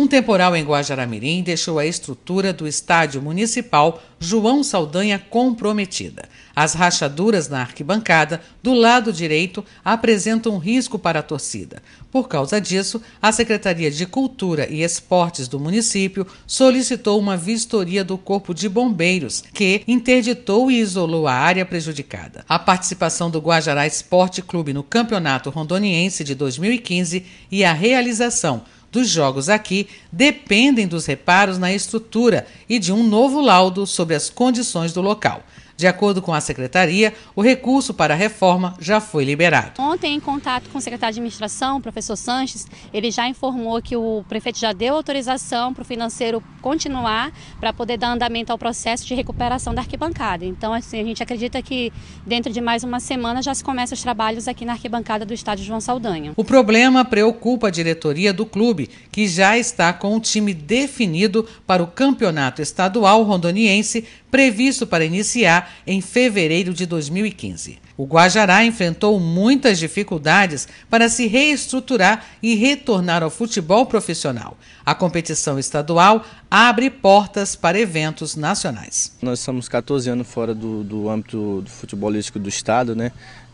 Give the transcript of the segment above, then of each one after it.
Um temporal em Guajaramirim deixou a estrutura do estádio municipal João Saldanha comprometida. As rachaduras na arquibancada do lado direito apresentam risco para a torcida. Por causa disso, a Secretaria de Cultura e Esportes do município solicitou uma vistoria do Corpo de Bombeiros, que interditou e isolou a área prejudicada. A participação do Guajará Esporte Clube no Campeonato Rondoniense de 2015 e a realização dos jogos aqui dependem dos reparos na estrutura e de um novo laudo sobre as condições do local. De acordo com a secretaria, o recurso para a reforma já foi liberado. Ontem, em contato com o secretário de administração, o professor Sanches, ele já informou que o prefeito já deu autorização para o financeiro continuar para poder dar andamento ao processo de recuperação da arquibancada. Então, assim, a gente acredita que dentro de mais uma semana já se começam os trabalhos aqui na arquibancada do estádio João Saldanha. O problema preocupa a diretoria do clube, que já está com o time definido para o campeonato estadual rondoniense, previsto para iniciar em fevereiro de 2015. O Guajará enfrentou muitas dificuldades para se reestruturar e retornar ao futebol profissional. A competição estadual abre portas para eventos nacionais. Nós estamos 14 anos fora do, do âmbito do futebolístico do estado, né?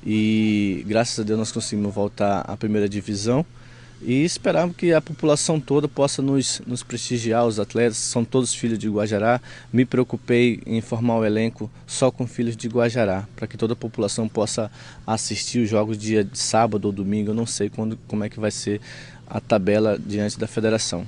E graças a Deus nós conseguimos voltar à primeira divisão. E esperamos que a população toda possa nos, nos prestigiar, os atletas, são todos filhos de Guajará. Me preocupei em formar o elenco só com filhos de Guajará, para que toda a população possa assistir os jogos dia de sábado ou domingo, eu não sei quando, como é que vai ser a tabela diante da federação.